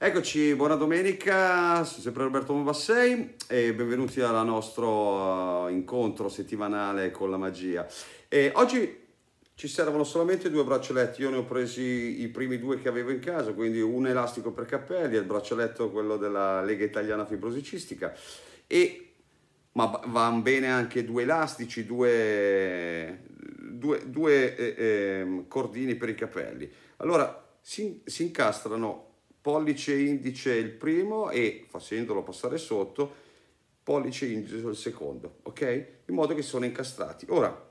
Eccoci, buona domenica, sono sempre Roberto Mobassei e benvenuti al nostro eh, incontro settimanale con la magia. E oggi ci servono solamente due braccialetti, io ne ho presi i primi due che avevo in casa, quindi un elastico per capelli e il braccialetto quello della Lega Italiana Fibrosicistica e ma vanno bene anche due elastici, due, due, due eh, eh, cordini per i capelli. Allora si, si incastrano pollice indice il primo e facendolo passare sotto, pollice indice il secondo, ok? In modo che sono incastrati. Ora,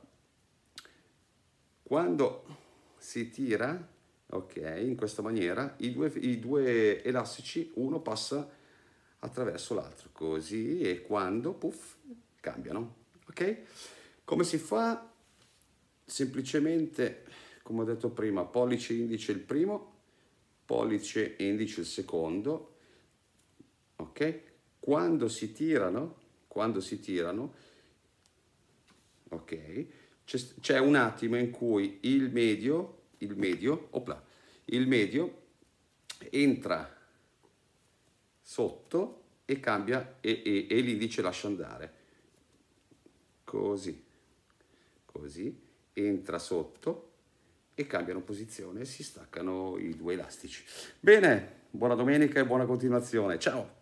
quando si tira, ok, in questa maniera, i due, i due elastici, uno passa attraverso l'altro, così, e quando, puff, cambiano, ok? Come si fa? Semplicemente, come ho detto prima, pollice indice il primo, pollice e indice il secondo, ok? Quando si tirano, quando si tirano, ok? C'è un attimo in cui il medio, il medio, opla, il medio entra sotto e cambia e, e, e l'indice lascia andare. Così, così, entra sotto e cambiano posizione e si staccano i due elastici. Bene, buona domenica e buona continuazione. Ciao!